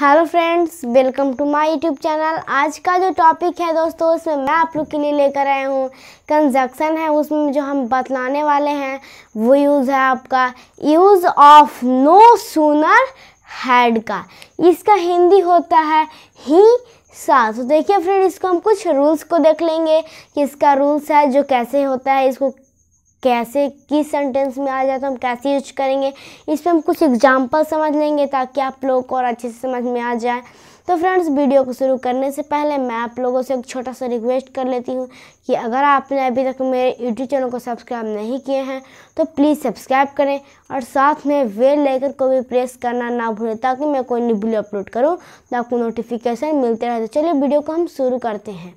hello friends welcome to my YouTube channel आज का जो टॉपिक है दोस्तों उसमें मैं आप लोग के लिए लेकर आया हूँ कंजक्शन है उसमें जो हम बतलाने वाले हैं वो यूज़ है आपका use of no sooner had का इसका हिंदी होता है ही सा तो देखिए फ्रेंड इसको हम कुछ रूल्स को देख लेंगे कि इसका रूल्स है जो कैसे होता है इसको कैसे किस सेंटेंस में आ जाए तो हम कैसे यूज करेंगे इस पर हम कुछ एग्जाम्पल समझ लेंगे ताकि आप लोगों को और अच्छे से समझ में आ जाए तो फ्रेंड्स वीडियो को शुरू करने से पहले मैं आप लोगों से एक छोटा सा रिक्वेस्ट कर लेती हूँ कि अगर आपने अभी तक मेरे यूट्यूब चैनल को सब्सक्राइब नहीं किए हैं तो प्लीज़ सब्सक्राइब करें और साथ में वेल लेकर को भी प्रेस करना ना भूलें ताकि मैं कोई नई वीडियो अपलोड करूँ तो आपको नोटिफिकेशन मिलते रहे तो चलिए वीडियो को हम शुरू करते हैं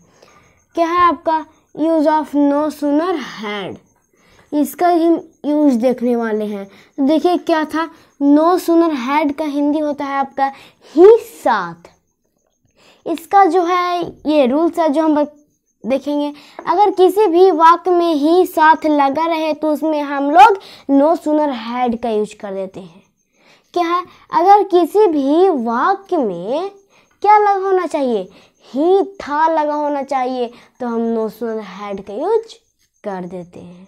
क्या है आपका use of no sooner had इसका ही यूज देखने वाले हैं तो देखिए क्या था नो सुनर हैड का हिंदी होता है आपका ही साथ इसका जो है ये रूल्स है जो हम देखेंगे अगर किसी भी वाक्य में ही साथ लगा रहे तो उसमें हम लोग नो सुनर हैड का यूज कर देते हैं क्या है अगर किसी भी वाक्य में क्या लगा होना चाहिए ही था लगा होना चाहिए तो हम नो सुनर हैड का यूज कर देते हैं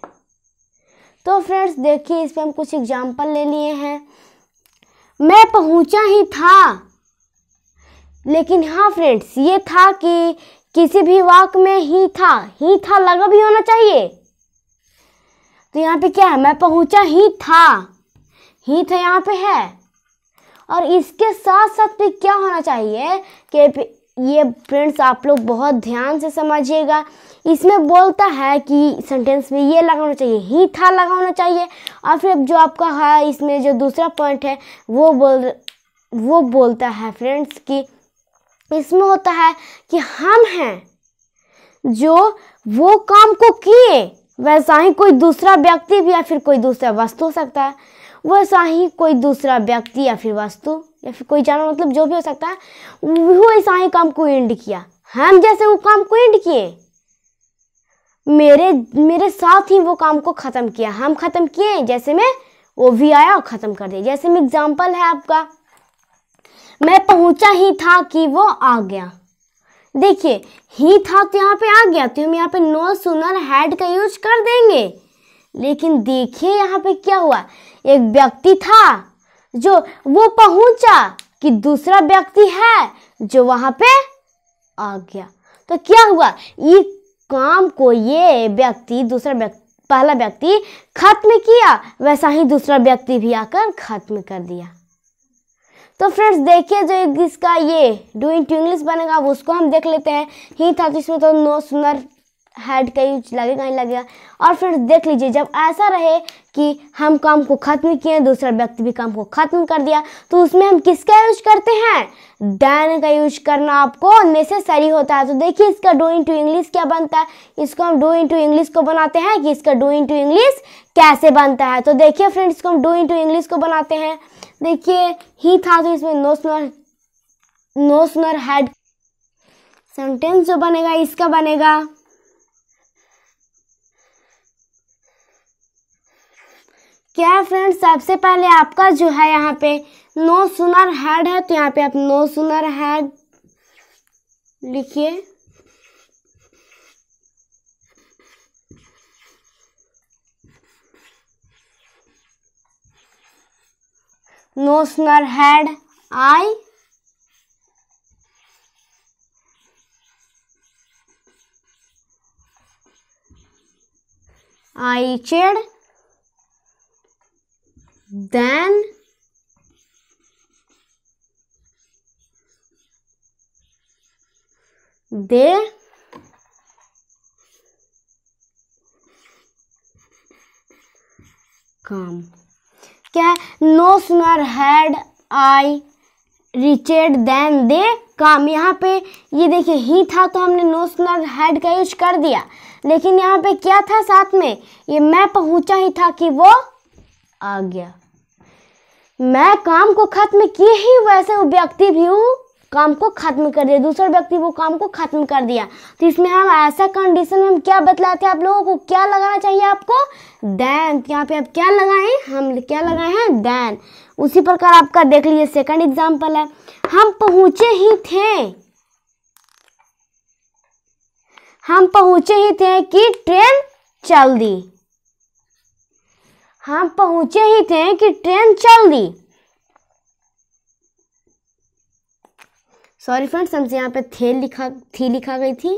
तो फ्रेंड्स देखिए इस पर हम कुछ एग्जाम्पल ले लिए हैं मैं पहुंचा ही था लेकिन हाँ फ्रेंड्स ये था कि किसी भी वाक में ही था ही था लगा भी होना चाहिए तो यहाँ पे क्या है मैं पहुंचा ही था ही था तो यहाँ पे है और इसके साथ साथ भी क्या होना चाहिए कि ये फ्रेंड्स आप लोग बहुत ध्यान से समझिएगा इसमें बोलता है कि सेंटेंस में ये लगाना चाहिए ही था लगाना चाहिए और फिर जो आपका है इसमें जो दूसरा पॉइंट है वो बोल वो बोलता है फ्रेंड्स कि इसमें होता है कि हम हैं जो वो काम को किए वैसा ही कोई दूसरा व्यक्ति भी या फिर कोई दूसरा वस्तु हो सकता है वैसा ही कोई दूसरा व्यक्ति या फिर वस्तु या फिर कोई जानवर मतलब जो भी हो सकता है वो ऐसा ही काम को एंड किया हम जैसे वो काम को एंड किए मेरे मेरे साथ ही वो काम को ख़त्म किया हम ख़त्म किए जैसे में वो भी आया और ख़त्म कर दिया जैसे में एग्ज़ाम्पल है आपका मैं पहुंचा ही था कि वो आ गया देखिए ही था तो यहाँ पे आ गया तो हम यहाँ पे नो सुनर हैड का यूज कर देंगे लेकिन देखिए यहाँ पे क्या हुआ एक व्यक्ति था जो वो पहुंचा कि दूसरा व्यक्ति है जो वहाँ पे आ गया तो क्या हुआ ये काम को ये व्यक्ति दूसरा व्यक्ति पहला व्यक्ति खत्म किया वैसा ही दूसरा व्यक्ति भी आकर खत्म कर दिया तो फ्रेंड्स देखिए जो इसका ये डू इन टू इंग्लिश बनेगा उसको हम देख लेते हैं ही था तो इसमें तो नो सुनर हेड कहीं लगेगा ही लगेगा और फिर देख लीजिए जब ऐसा रहे कि हम काम को ख़त्म किए दूसरा व्यक्ति भी काम को ख़त्म कर दिया तो उसमें हम किसका यूज करते हैं डैन का यूज करना आपको नेसेसरी होता है तो देखिए इसका डू इंटू इंग्लिश क्या बनता है इसको हम डू इंटू इंग्लिश को बनाते हैं कि इसका डू इंटू इंग्लिश कैसे बनता है तो देखिए फ्रेंड्स इसको हम डू इंटू इंग्लिश को बनाते हैं देखिए ही था तो इसमें no sooner no sooner head sentence जो बनेगा इसका बनेगा क्या फ्रेंड्स सबसे पहले आपका जो है यहाँ पे नो सुनर हेड है तो यहाँ पे आप नो सुनर हेड लिखिए no sooner had I I चेड़ then they come क्या है no sooner had I रिचेड then they काम यहाँ पे ये देखिए ही था तो हमने नो सुनर हैड का यूज कर दिया लेकिन यहाँ पे क्या था साथ में ये मैं पहुँचा ही था कि वो आ गया मैं काम को खत्म किए ही वैसे व्यक्ति भी हूँ काम को खत्म कर दिया दूसरा व्यक्ति वो काम को खत्म कर दिया तो इसमें हम ऐसा कंडीशन में हम क्या बतलाते हैं आप लोगों को क्या लगाना चाहिए आपको दैन तो यहाँ पे आप क्या लगाए हम क्या लगाए हैं दैन उसी प्रकार आपका देख लीजिए सेकंड एग्जांपल है हम पहुंचे ही थे हम पहुंचे ही थे कि ट्रेन चल दी हम पहुंचे ही थे कि ट्रेन चल दी सॉरी फ्रेंड्स हमसे यहाँ पे थे लिखा थी लिखा गई थी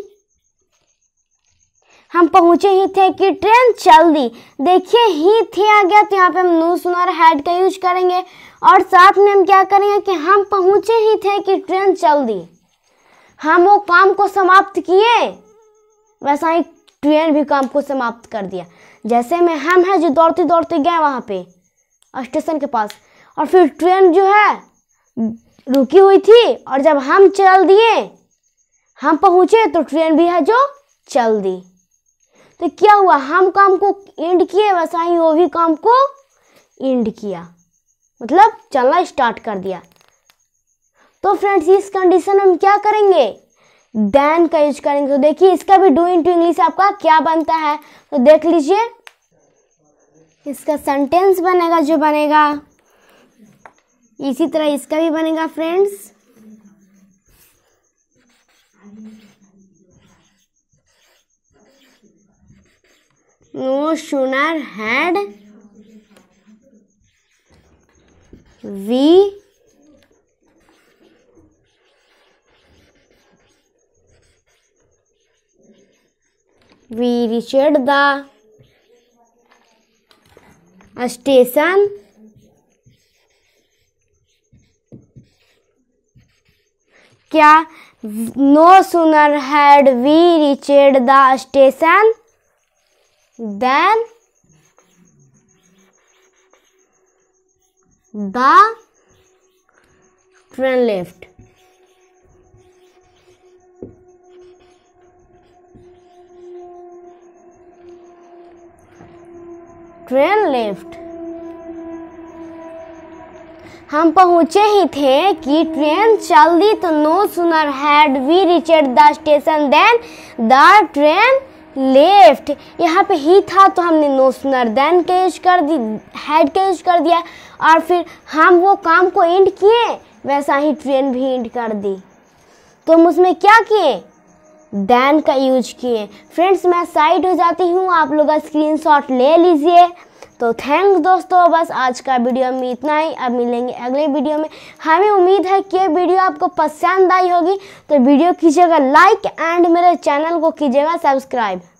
हम पहुंचे ही थे कि ट्रेन चल दी देखिए ही थे आ गया तो यहाँ पे हम नू सुनर हैड का यूज करेंगे और साथ में हम क्या करेंगे कि हम पहुंचे ही थे कि ट्रेन चल दी हम वो काम को समाप्त किए वैसा ही ट्रेन भी काम को समाप्त कर दिया जैसे में हम है जो दौड़ते दौड़ते गए वहाँ पे स्टेशन के पास और फिर ट्रेन जो है रुकी हुई थी और जब हम चल दिए हम पहुँचे तो ट्रेन भी है जो चल दी तो क्या हुआ हम काम को एंड किए वैसा ही वो भी काम को एंड किया मतलब चलना स्टार्ट कर दिया तो फ्रेंड्स इस कंडीशन में हम क्या करेंगे देन का यूज करेंगे तो देखिए इसका भी डू इन टू इंग्लिश आपका क्या बनता है तो देख लीजिए इसका सेंटेंस बनेगा जो बनेगा इसी तरह इसका भी बनेगा friends no sooner had we we reached the station क्या no sooner had we reached the station than the train left train left हम पहुंचे ही थे कि ट्रेन चल दी तो no sooner had we reached the station then the train left यहाँ पे ही था तो हमने नो सुनर देन के यूज कर दी हैड के यूज कर दिया और फिर हम वो काम को एंड किए वैसा ही ट्रेन भी एंड कर दी तो हम उसमें क्या किए दैन का यूज किए फ्रेंड्स मैं साइड हो जाती हूँ आप लोग स्क्रीन स्क्रीनशॉट ले लीजिए तो थैंक्स दोस्तों बस आज का वीडियो में इतना ही अब मिलेंगे अगले वीडियो में हमें उम्मीद है कि ये वीडियो आपको पसंद आई होगी तो वीडियो कीजिएगा लाइक एंड मेरे चैनल को कीजिएगा सब्सक्राइब